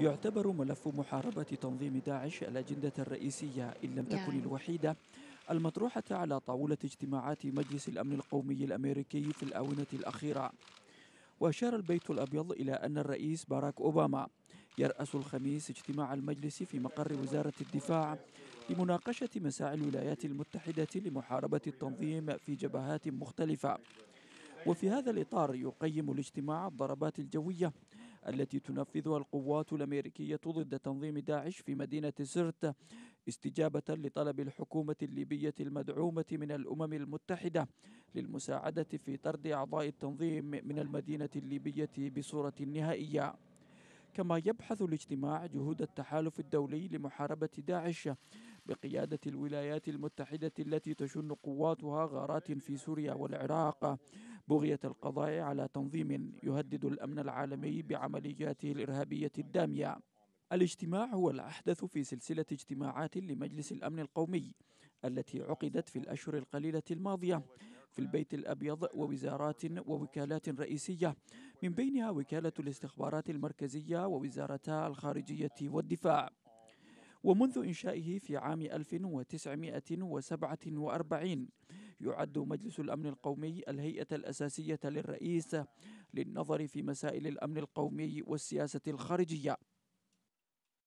يعتبر ملف محاربة تنظيم داعش الأجندة الرئيسية إن لم تكن نعم. الوحيدة المطروحة على طاولة اجتماعات مجلس الأمن القومي الأمريكي في الآونة الأخيرة وأشار البيت الأبيض إلى أن الرئيس باراك أوباما يرأس الخميس اجتماع المجلس في مقر وزارة الدفاع لمناقشة مساعي الولايات المتحدة لمحاربة التنظيم في جبهات مختلفة وفي هذا الإطار يقيم الاجتماع الضربات الجوية التي تنفذها القوات الأمريكية ضد تنظيم داعش في مدينة سرت استجابة لطلب الحكومة الليبية المدعومة من الأمم المتحدة للمساعدة في طرد أعضاء التنظيم من المدينة الليبية بصورة نهائية كما يبحث الاجتماع جهود التحالف الدولي لمحاربة داعش بقيادة الولايات المتحدة التي تشن قواتها غارات في سوريا والعراق بغية القضاء على تنظيم يهدد الأمن العالمي بعملياته الإرهابية الدامية الاجتماع هو الأحدث في سلسلة اجتماعات لمجلس الأمن القومي التي عقدت في الأشهر القليلة الماضية في البيت الأبيض ووزارات ووكالات رئيسية من بينها وكالة الاستخبارات المركزية ووزارتا الخارجية والدفاع ومنذ إنشائه في عام 1947 يعد مجلس الأمن القومي الهيئة الأساسية للرئيس للنظر في مسائل الأمن القومي والسياسة الخارجية